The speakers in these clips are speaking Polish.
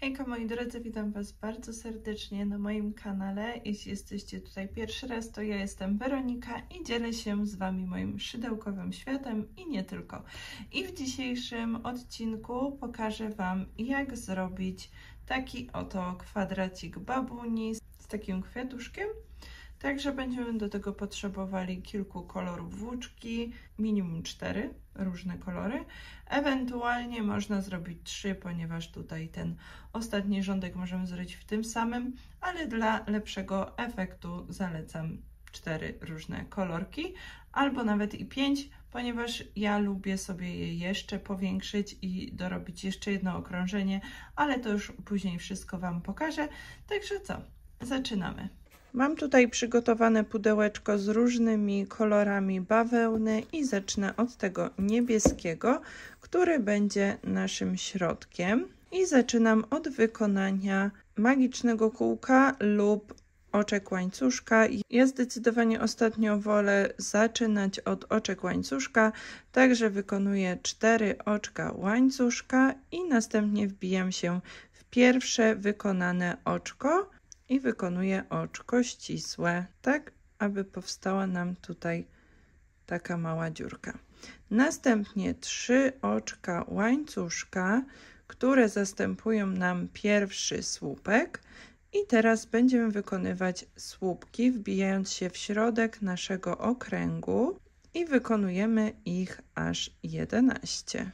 Hejka moi drodzy, witam Was bardzo serdecznie na moim kanale. Jeśli jesteście tutaj pierwszy raz, to ja jestem Weronika i dzielę się z Wami moim szydełkowym światem i nie tylko. I w dzisiejszym odcinku pokażę Wam, jak zrobić taki oto kwadracik babuni z takim kwiatuszkiem. Także będziemy do tego potrzebowali kilku kolorów włóczki, minimum cztery różne kolory. Ewentualnie można zrobić trzy, ponieważ tutaj ten ostatni rządek możemy zrobić w tym samym, ale dla lepszego efektu zalecam cztery różne kolorki, albo nawet i pięć, ponieważ ja lubię sobie je jeszcze powiększyć i dorobić jeszcze jedno okrążenie, ale to już później wszystko Wam pokażę. Także co, zaczynamy. Mam tutaj przygotowane pudełeczko z różnymi kolorami bawełny i zacznę od tego niebieskiego, który będzie naszym środkiem. I zaczynam od wykonania magicznego kółka lub oczek łańcuszka. Ja zdecydowanie ostatnio wolę zaczynać od oczek łańcuszka, także wykonuję 4 oczka łańcuszka i następnie wbijam się w pierwsze wykonane oczko i wykonuję oczko ścisłe, tak aby powstała nam tutaj taka mała dziurka. Następnie trzy oczka łańcuszka, które zastępują nam pierwszy słupek i teraz będziemy wykonywać słupki, wbijając się w środek naszego okręgu i wykonujemy ich aż 11.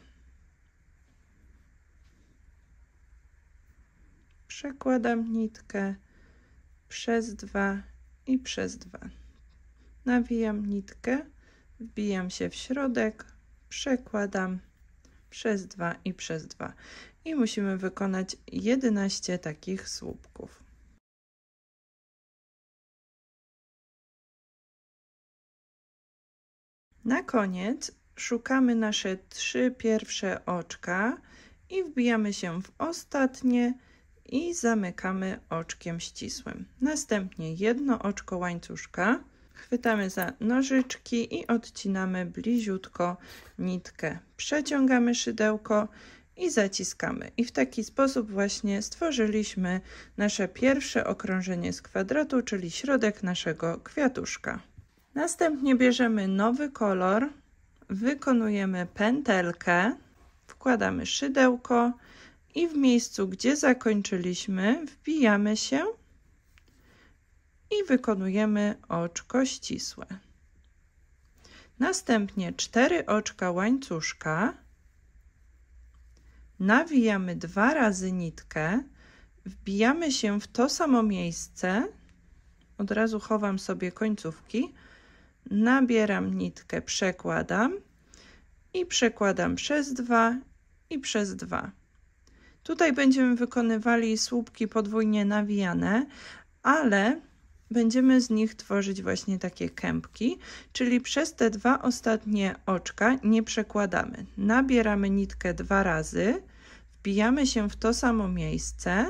Przekładam nitkę przez 2 i przez 2. Nawijam nitkę, wbijam się w środek, przekładam przez 2 i przez 2. I musimy wykonać 11 takich słupków. Na koniec szukamy nasze trzy pierwsze oczka i wbijamy się w ostatnie i zamykamy oczkiem ścisłym. Następnie jedno oczko łańcuszka, chwytamy za nożyczki i odcinamy bliziutko nitkę. Przeciągamy szydełko i zaciskamy. I w taki sposób właśnie stworzyliśmy nasze pierwsze okrążenie z kwadratu, czyli środek naszego kwiatuszka. Następnie bierzemy nowy kolor, wykonujemy pętelkę, wkładamy szydełko i w miejscu, gdzie zakończyliśmy, wbijamy się i wykonujemy oczko ścisłe. Następnie cztery oczka łańcuszka, nawijamy dwa razy nitkę, wbijamy się w to samo miejsce, od razu chowam sobie końcówki, nabieram nitkę, przekładam i przekładam przez dwa i przez dwa. Tutaj będziemy wykonywali słupki podwójnie nawijane, ale będziemy z nich tworzyć właśnie takie kępki, czyli przez te dwa ostatnie oczka nie przekładamy. Nabieramy nitkę dwa razy, wbijamy się w to samo miejsce,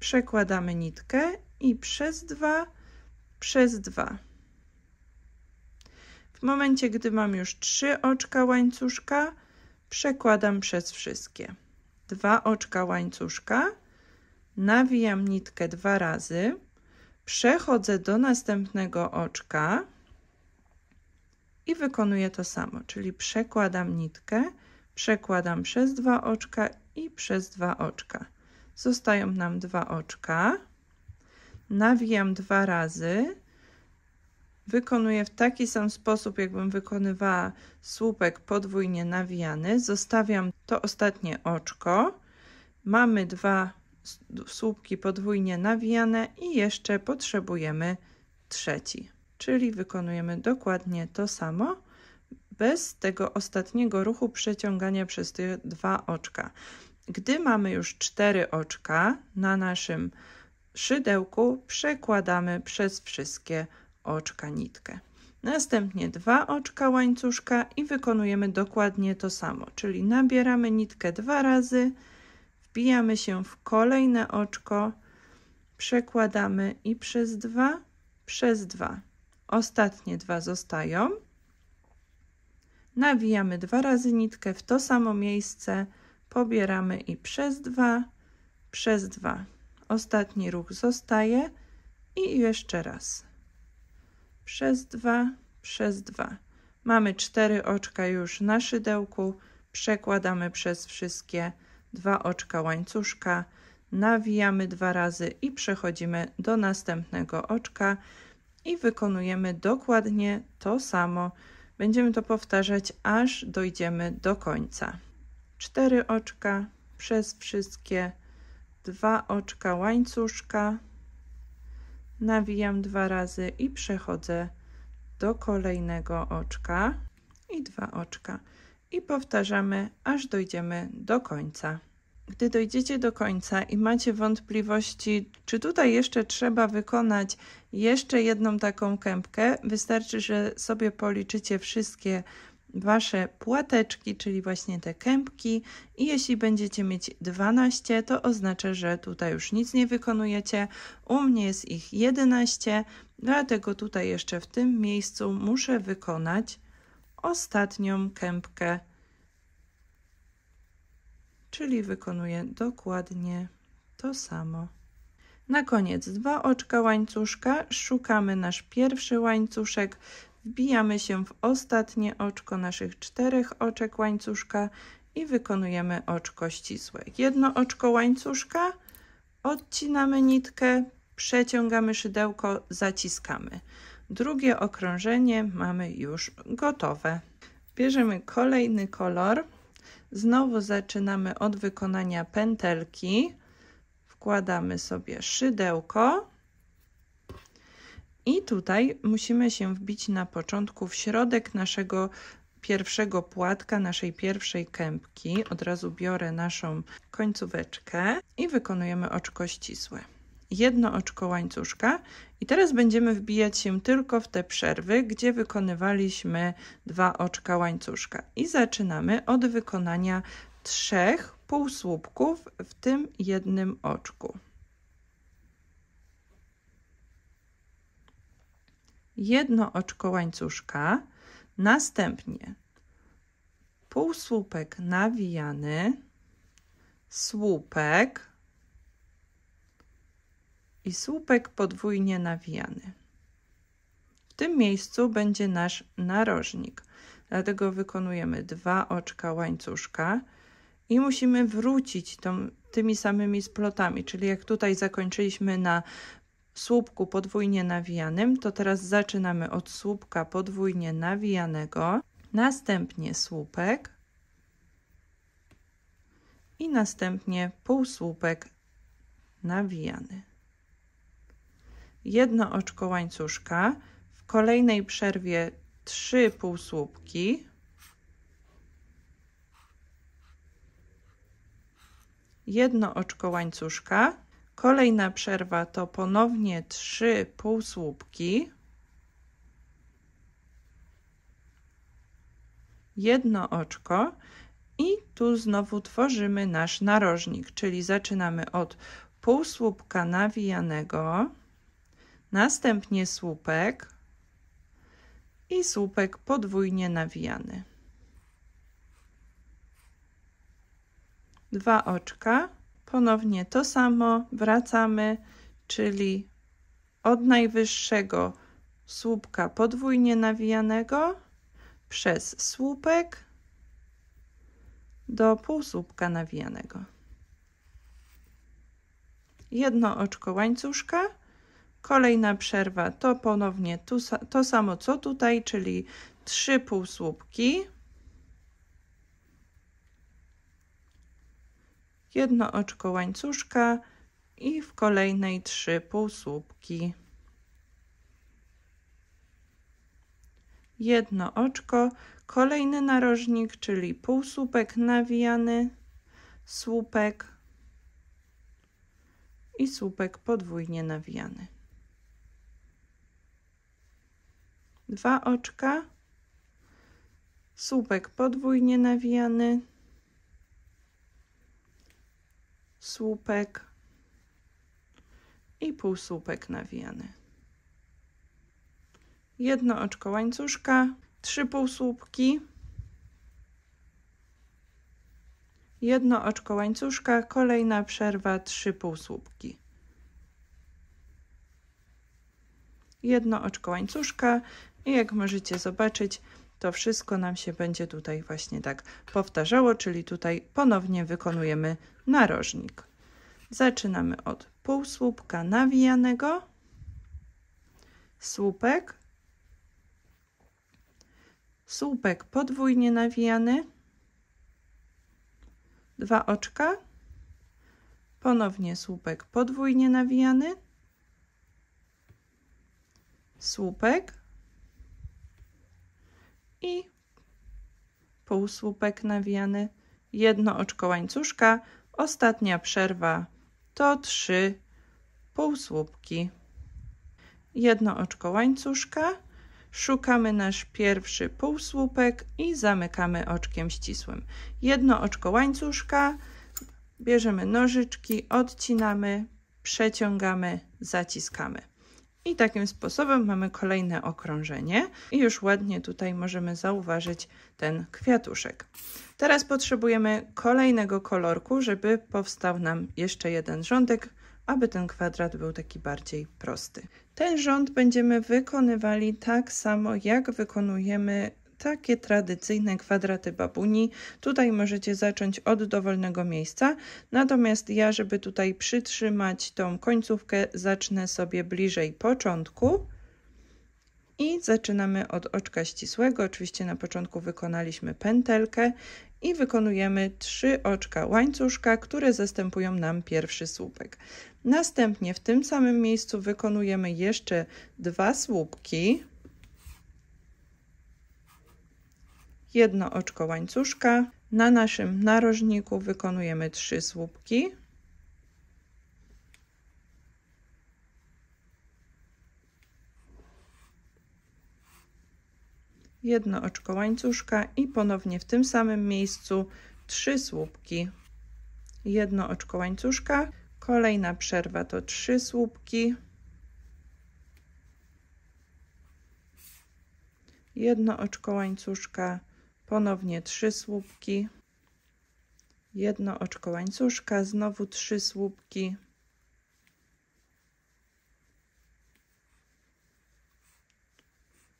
przekładamy nitkę i przez dwa, przez dwa. W momencie, gdy mam już trzy oczka łańcuszka, przekładam przez wszystkie dwa oczka łańcuszka, nawijam nitkę dwa razy, przechodzę do następnego oczka i wykonuję to samo, czyli przekładam nitkę, przekładam przez dwa oczka i przez dwa oczka. Zostają nam dwa oczka, nawijam dwa razy, Wykonuję w taki sam sposób, jakbym wykonywała słupek podwójnie nawijany. Zostawiam to ostatnie oczko. Mamy dwa słupki podwójnie nawijane i jeszcze potrzebujemy trzeci. Czyli wykonujemy dokładnie to samo bez tego ostatniego ruchu przeciągania przez te dwa oczka. Gdy mamy już cztery oczka na naszym szydełku, przekładamy przez wszystkie oczka oczka nitkę. Następnie dwa oczka łańcuszka i wykonujemy dokładnie to samo, czyli nabieramy nitkę dwa razy, wbijamy się w kolejne oczko, przekładamy i przez dwa, przez dwa. Ostatnie dwa zostają. Nawijamy dwa razy nitkę w to samo miejsce, pobieramy i przez dwa, przez dwa. Ostatni ruch zostaje i jeszcze raz przez 2, przez 2. Mamy 4 oczka już na szydełku, przekładamy przez wszystkie dwa oczka łańcuszka, nawijamy dwa razy i przechodzimy do następnego oczka i wykonujemy dokładnie to samo. Będziemy to powtarzać, aż dojdziemy do końca. 4 oczka przez wszystkie dwa oczka łańcuszka, nawijam dwa razy i przechodzę do kolejnego oczka i dwa oczka i powtarzamy aż dojdziemy do końca. Gdy dojdziecie do końca i macie wątpliwości, czy tutaj jeszcze trzeba wykonać jeszcze jedną taką kępkę, wystarczy, że sobie policzycie wszystkie Wasze płateczki, czyli właśnie te kępki i jeśli będziecie mieć 12, to oznacza, że tutaj już nic nie wykonujecie. U mnie jest ich 11, dlatego tutaj jeszcze w tym miejscu muszę wykonać ostatnią kępkę, czyli wykonuję dokładnie to samo. Na koniec dwa oczka łańcuszka, szukamy nasz pierwszy łańcuszek, wbijamy się w ostatnie oczko naszych czterech oczek łańcuszka i wykonujemy oczko ścisłe. Jedno oczko łańcuszka, odcinamy nitkę, przeciągamy szydełko, zaciskamy. Drugie okrążenie mamy już gotowe. Bierzemy kolejny kolor. Znowu zaczynamy od wykonania pętelki. Wkładamy sobie szydełko i tutaj musimy się wbić na początku w środek naszego pierwszego płatka, naszej pierwszej kępki. Od razu biorę naszą końcóweczkę i wykonujemy oczko ścisłe. Jedno oczko łańcuszka i teraz będziemy wbijać się tylko w te przerwy, gdzie wykonywaliśmy dwa oczka łańcuszka. I zaczynamy od wykonania trzech półsłupków w tym jednym oczku. jedno oczko łańcuszka, następnie półsłupek nawijany, słupek i słupek podwójnie nawijany. W tym miejscu będzie nasz narożnik, dlatego wykonujemy dwa oczka łańcuszka i musimy wrócić tą, tymi samymi splotami, czyli jak tutaj zakończyliśmy na w słupku podwójnie nawijanym, to teraz zaczynamy od słupka podwójnie nawijanego, następnie słupek i następnie półsłupek nawijany. Jedno oczko łańcuszka, w kolejnej przerwie trzy półsłupki, jedno oczko łańcuszka, Kolejna przerwa to ponownie trzy półsłupki. Jedno oczko i tu znowu tworzymy nasz narożnik, czyli zaczynamy od półsłupka nawijanego, następnie słupek i słupek podwójnie nawijany. Dwa oczka ponownie to samo, wracamy, czyli od najwyższego słupka podwójnie nawijanego przez słupek do półsłupka nawijanego. Jedno oczko łańcuszka, kolejna przerwa to ponownie to, to samo co tutaj, czyli trzy półsłupki jedno oczko łańcuszka i w kolejnej trzy półsłupki. Jedno oczko, kolejny narożnik, czyli półsłupek nawijany, słupek i słupek podwójnie nawijany. Dwa oczka, słupek podwójnie nawijany, słupek i półsłupek nawijany. Jedno oczko łańcuszka, trzy półsłupki, jedno oczko łańcuszka, kolejna przerwa, trzy półsłupki. Jedno oczko łańcuszka i jak możecie zobaczyć, to wszystko nam się będzie tutaj właśnie tak powtarzało, czyli tutaj ponownie wykonujemy narożnik. Zaczynamy od półsłupka nawijanego, słupek, słupek podwójnie nawijany, dwa oczka, ponownie słupek podwójnie nawijany, słupek, i półsłupek nawijany, jedno oczko łańcuszka, ostatnia przerwa to trzy półsłupki. Jedno oczko łańcuszka, szukamy nasz pierwszy półsłupek i zamykamy oczkiem ścisłym. Jedno oczko łańcuszka, bierzemy nożyczki, odcinamy, przeciągamy, zaciskamy. I takim sposobem mamy kolejne okrążenie i już ładnie tutaj możemy zauważyć ten kwiatuszek. Teraz potrzebujemy kolejnego kolorku, żeby powstał nam jeszcze jeden rządek, aby ten kwadrat był taki bardziej prosty. Ten rząd będziemy wykonywali tak samo, jak wykonujemy takie tradycyjne kwadraty babuni. Tutaj możecie zacząć od dowolnego miejsca, natomiast ja, żeby tutaj przytrzymać tą końcówkę, zacznę sobie bliżej początku. I zaczynamy od oczka ścisłego. Oczywiście na początku wykonaliśmy pętelkę i wykonujemy trzy oczka łańcuszka, które zastępują nam pierwszy słupek. Następnie w tym samym miejscu wykonujemy jeszcze dwa słupki jedno oczko łańcuszka. Na naszym narożniku wykonujemy trzy słupki. Jedno oczko łańcuszka i ponownie w tym samym miejscu trzy słupki. Jedno oczko łańcuszka, kolejna przerwa to trzy słupki. jedno oczko łańcuszka, ponownie trzy słupki, jedno oczko łańcuszka, znowu trzy słupki,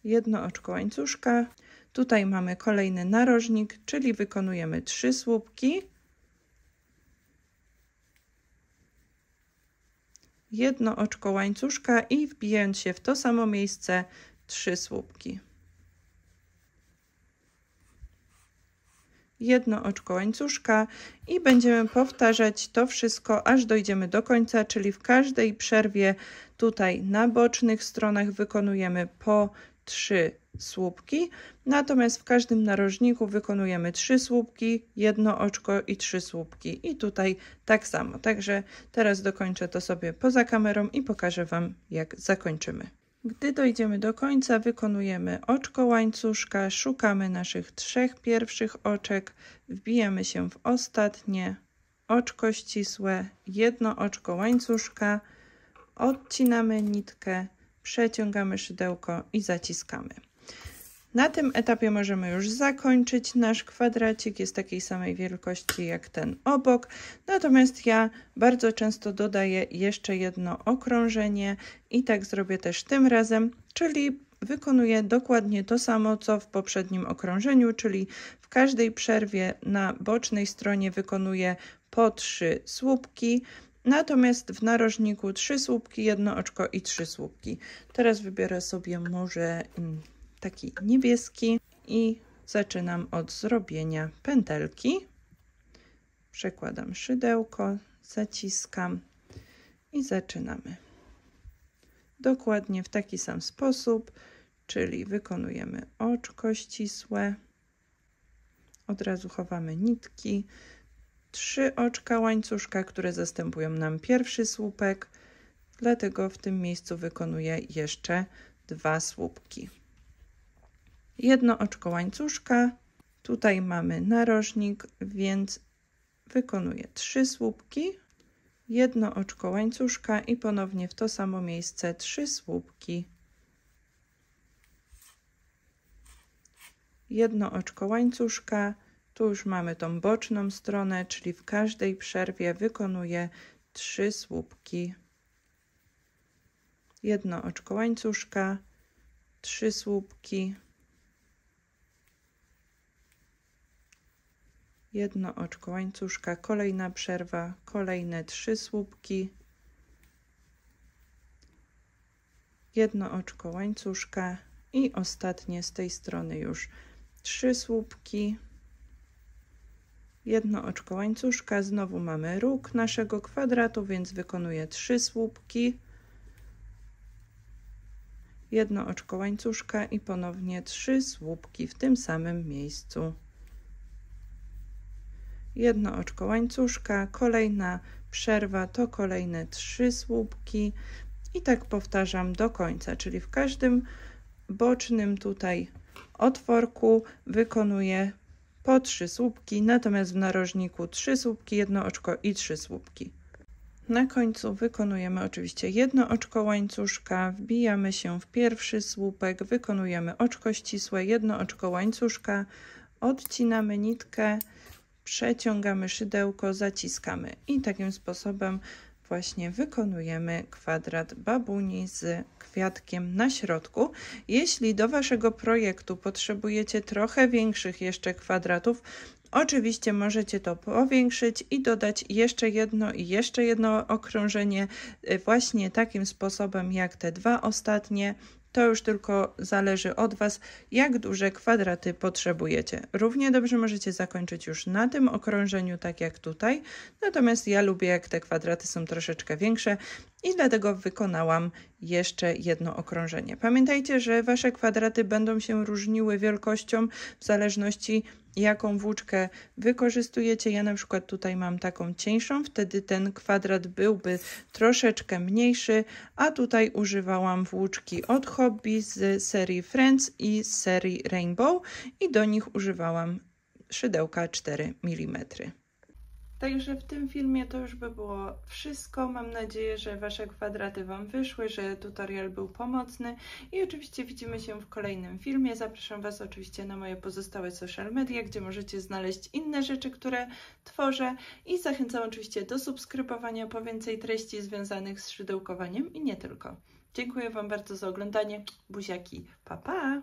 jedno oczko łańcuszka. Tutaj mamy kolejny narożnik, czyli wykonujemy trzy słupki, jedno oczko łańcuszka i wbijając się w to samo miejsce trzy słupki. jedno oczko łańcuszka i będziemy powtarzać to wszystko, aż dojdziemy do końca, czyli w każdej przerwie tutaj na bocznych stronach wykonujemy po 3 słupki, natomiast w każdym narożniku wykonujemy 3 słupki, jedno oczko i 3 słupki i tutaj tak samo. Także teraz dokończę to sobie poza kamerą i pokażę Wam jak zakończymy. Gdy dojdziemy do końca, wykonujemy oczko łańcuszka, szukamy naszych trzech pierwszych oczek, wbijamy się w ostatnie, oczko ścisłe, jedno oczko łańcuszka, odcinamy nitkę, przeciągamy szydełko i zaciskamy. Na tym etapie możemy już zakończyć nasz kwadracik, jest takiej samej wielkości jak ten obok, natomiast ja bardzo często dodaję jeszcze jedno okrążenie i tak zrobię też tym razem, czyli wykonuję dokładnie to samo, co w poprzednim okrążeniu, czyli w każdej przerwie na bocznej stronie wykonuję po trzy słupki, Natomiast w narożniku trzy słupki, jedno oczko i trzy słupki. Teraz wybiorę sobie może taki niebieski i zaczynam od zrobienia pętelki. Przekładam szydełko, zaciskam i zaczynamy. Dokładnie w taki sam sposób, czyli wykonujemy oczko ścisłe, od razu chowamy nitki, trzy oczka łańcuszka, które zastępują nam pierwszy słupek, dlatego w tym miejscu wykonuję jeszcze dwa słupki jedno oczko łańcuszka. Tutaj mamy narożnik, więc wykonuję trzy słupki, jedno oczko łańcuszka i ponownie w to samo miejsce trzy słupki. Jedno oczko łańcuszka, tu już mamy tą boczną stronę, czyli w każdej przerwie wykonuję trzy słupki. Jedno oczko łańcuszka, trzy słupki, jedno oczko łańcuszka, kolejna przerwa, kolejne trzy słupki, jedno oczko łańcuszka i ostatnie z tej strony już trzy słupki, jedno oczko łańcuszka, znowu mamy róg naszego kwadratu, więc wykonuję trzy słupki, jedno oczko łańcuszka i ponownie trzy słupki w tym samym miejscu jedno oczko łańcuszka, kolejna przerwa to kolejne trzy słupki i tak powtarzam do końca, czyli w każdym bocznym tutaj otworku wykonuję po trzy słupki, natomiast w narożniku trzy słupki, jedno oczko i trzy słupki. Na końcu wykonujemy oczywiście jedno oczko łańcuszka, wbijamy się w pierwszy słupek, wykonujemy oczko ścisłe, jedno oczko łańcuszka, odcinamy nitkę, przeciągamy szydełko, zaciskamy i takim sposobem właśnie wykonujemy kwadrat babuni z kwiatkiem na środku. Jeśli do Waszego projektu potrzebujecie trochę większych jeszcze kwadratów, Oczywiście możecie to powiększyć i dodać jeszcze jedno i jeszcze jedno okrążenie y, właśnie takim sposobem jak te dwa ostatnie to już tylko zależy od Was, jak duże kwadraty potrzebujecie. Równie dobrze możecie zakończyć już na tym okrążeniu, tak jak tutaj. Natomiast ja lubię, jak te kwadraty są troszeczkę większe i dlatego wykonałam jeszcze jedno okrążenie. Pamiętajcie, że Wasze kwadraty będą się różniły wielkością w zależności od jaką włóczkę wykorzystujecie. Ja na przykład tutaj mam taką cieńszą, wtedy ten kwadrat byłby troszeczkę mniejszy, a tutaj używałam włóczki od Hobby z serii Friends i z serii Rainbow i do nich używałam szydełka 4 mm. Także w tym filmie to już by było wszystko. Mam nadzieję, że Wasze kwadraty Wam wyszły, że tutorial był pomocny i oczywiście widzimy się w kolejnym filmie. Zapraszam Was oczywiście na moje pozostałe social media, gdzie możecie znaleźć inne rzeczy, które tworzę i zachęcam oczywiście do subskrybowania po więcej treści związanych z szydełkowaniem i nie tylko. Dziękuję Wam bardzo za oglądanie. Buziaki, pa pa!